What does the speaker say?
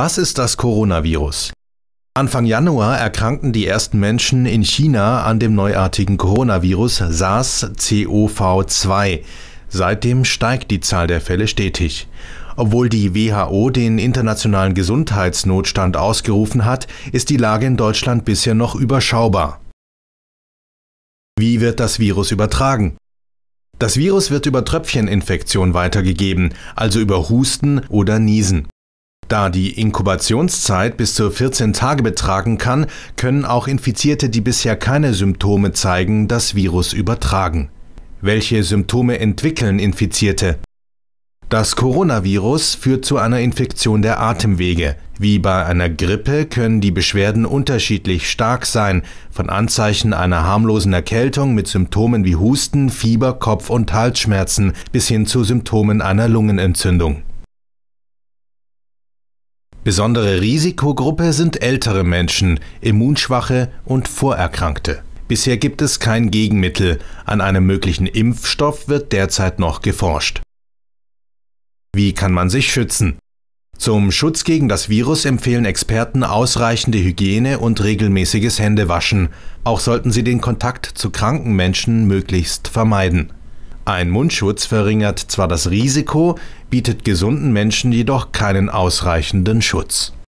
Was ist das Coronavirus? Anfang Januar erkrankten die ersten Menschen in China an dem neuartigen Coronavirus SARS-CoV-2. Seitdem steigt die Zahl der Fälle stetig. Obwohl die WHO den internationalen Gesundheitsnotstand ausgerufen hat, ist die Lage in Deutschland bisher noch überschaubar. Wie wird das Virus übertragen? Das Virus wird über Tröpfcheninfektion weitergegeben, also über Husten oder Niesen. Da die Inkubationszeit bis zu 14 Tage betragen kann, können auch Infizierte, die bisher keine Symptome zeigen, das Virus übertragen. Welche Symptome entwickeln Infizierte? Das Coronavirus führt zu einer Infektion der Atemwege. Wie bei einer Grippe können die Beschwerden unterschiedlich stark sein, von Anzeichen einer harmlosen Erkältung mit Symptomen wie Husten, Fieber, Kopf- und Halsschmerzen bis hin zu Symptomen einer Lungenentzündung. Besondere Risikogruppe sind ältere Menschen, Immunschwache und Vorerkrankte. Bisher gibt es kein Gegenmittel, an einem möglichen Impfstoff wird derzeit noch geforscht. Wie kann man sich schützen? Zum Schutz gegen das Virus empfehlen Experten ausreichende Hygiene und regelmäßiges Händewaschen. Auch sollten sie den Kontakt zu kranken Menschen möglichst vermeiden. Ein Mundschutz verringert zwar das Risiko, bietet gesunden Menschen jedoch keinen ausreichenden Schutz.